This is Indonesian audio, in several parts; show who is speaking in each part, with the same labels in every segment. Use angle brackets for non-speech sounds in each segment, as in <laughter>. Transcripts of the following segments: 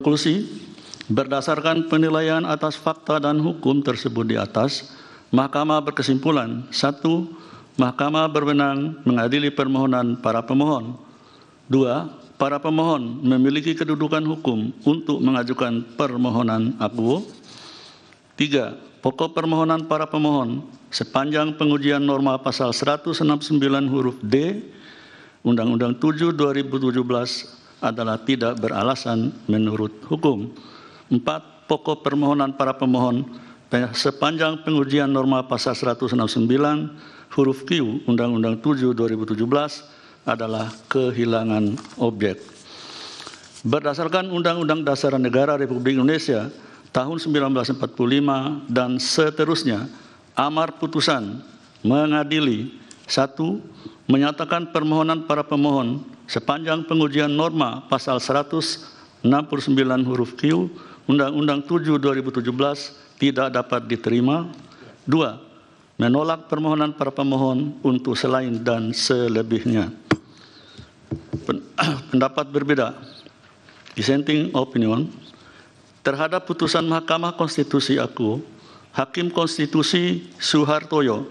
Speaker 1: Konklusi, berdasarkan penilaian atas fakta dan hukum tersebut di atas, Mahkamah berkesimpulan, satu, Mahkamah berwenang mengadili permohonan para pemohon. Dua, para pemohon memiliki kedudukan hukum untuk mengajukan permohonan abu; Tiga, pokok permohonan para pemohon sepanjang pengujian norma pasal 169 huruf D Undang-Undang 7 2017 adalah tidak beralasan menurut hukum. Empat, pokok permohonan para pemohon eh, sepanjang pengujian norma pasal 169 huruf Q Undang-Undang 7 2017 adalah kehilangan objek. Berdasarkan Undang-Undang Dasar Negara Republik Indonesia tahun 1945 dan seterusnya, amar putusan mengadili satu menyatakan permohonan para pemohon sepanjang pengujian norma pasal 169 huruf Q Undang-Undang 7 2017 tidak dapat diterima. Dua, menolak permohonan para pemohon untuk selain dan selebihnya. <clears throat> Pendapat berbeda. Dissenting opinion terhadap putusan Mahkamah Konstitusi aku, Hakim Konstitusi Suhartoyo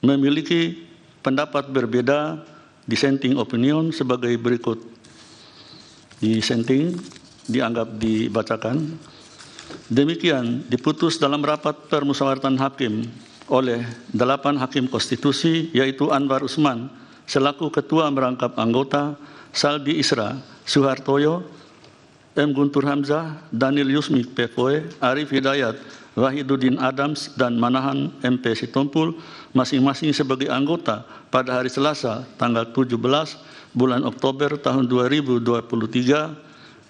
Speaker 1: memiliki pendapat berbeda dissenting opinion sebagai berikut. Dissenting dianggap dibacakan. Demikian diputus dalam rapat permusawaratan hakim oleh delapan hakim konstitusi yaitu Anwar Usman selaku ketua merangkap anggota, Saldi Isra, Suhartoyo M. Guntur Hamzah, Daniel Yusmi Pepoe, Arif Hidayat, Wahidudin Adams, dan Manahan MP Sitompul masing-masing sebagai anggota pada hari Selasa tanggal 17 bulan Oktober tahun 2023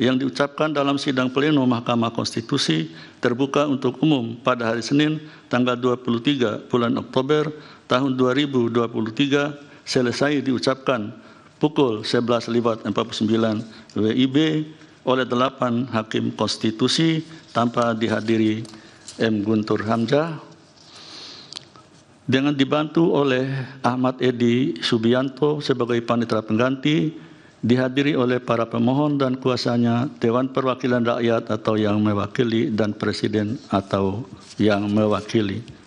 Speaker 1: yang diucapkan dalam sidang pleno Mahkamah Konstitusi terbuka untuk umum pada hari Senin tanggal 23 bulan Oktober tahun 2023 selesai diucapkan pukul 11.49 WIB oleh delapan hakim konstitusi tanpa dihadiri M. Guntur Hamzah dengan dibantu oleh Ahmad Edi Subianto sebagai panitera pengganti dihadiri oleh para pemohon dan kuasanya Dewan Perwakilan Rakyat atau yang mewakili dan Presiden atau yang mewakili.